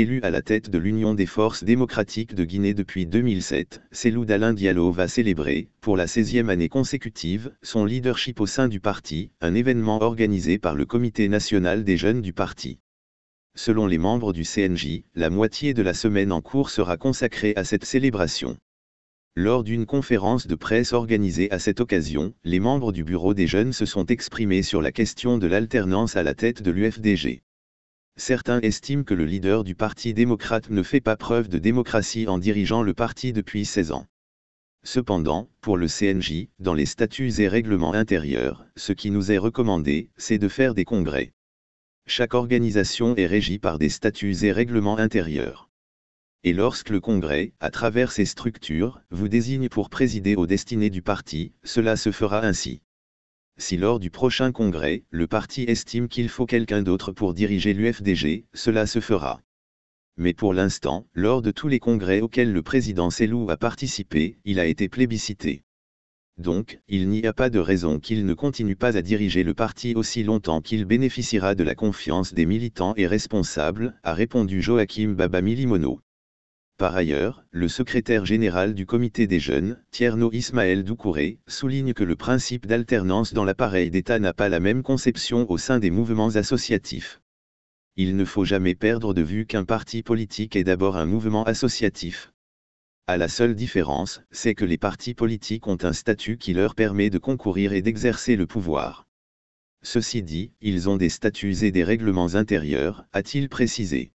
Élu à la tête de l'Union des forces démocratiques de Guinée depuis 2007, Seloud Alain Diallo va célébrer, pour la 16e année consécutive, son leadership au sein du parti, un événement organisé par le Comité national des jeunes du parti. Selon les membres du CNJ, la moitié de la semaine en cours sera consacrée à cette célébration. Lors d'une conférence de presse organisée à cette occasion, les membres du Bureau des jeunes se sont exprimés sur la question de l'alternance à la tête de l'UFDG certains estiment que le leader du Parti démocrate ne fait pas preuve de démocratie en dirigeant le parti depuis 16 ans. Cependant, pour le CNJ, dans les statuts et règlements intérieurs, ce qui nous est recommandé, c'est de faire des congrès. Chaque organisation est régie par des statuts et règlements intérieurs. Et lorsque le Congrès, à travers ses structures, vous désigne pour présider aux destinées du parti, cela se fera ainsi. Si lors du prochain congrès, le parti estime qu'il faut quelqu'un d'autre pour diriger l'UFDG, cela se fera. Mais pour l'instant, lors de tous les congrès auxquels le président Selou a participé, il a été plébiscité. Donc, il n'y a pas de raison qu'il ne continue pas à diriger le parti aussi longtemps qu'il bénéficiera de la confiance des militants et responsables, a répondu Joachim Babamilimono. Par ailleurs, le secrétaire général du comité des jeunes, Thierno Ismaël Doucouré, souligne que le principe d'alternance dans l'appareil d'État n'a pas la même conception au sein des mouvements associatifs. Il ne faut jamais perdre de vue qu'un parti politique est d'abord un mouvement associatif. À la seule différence, c'est que les partis politiques ont un statut qui leur permet de concourir et d'exercer le pouvoir. Ceci dit, ils ont des statuts et des règlements intérieurs, a-t-il précisé.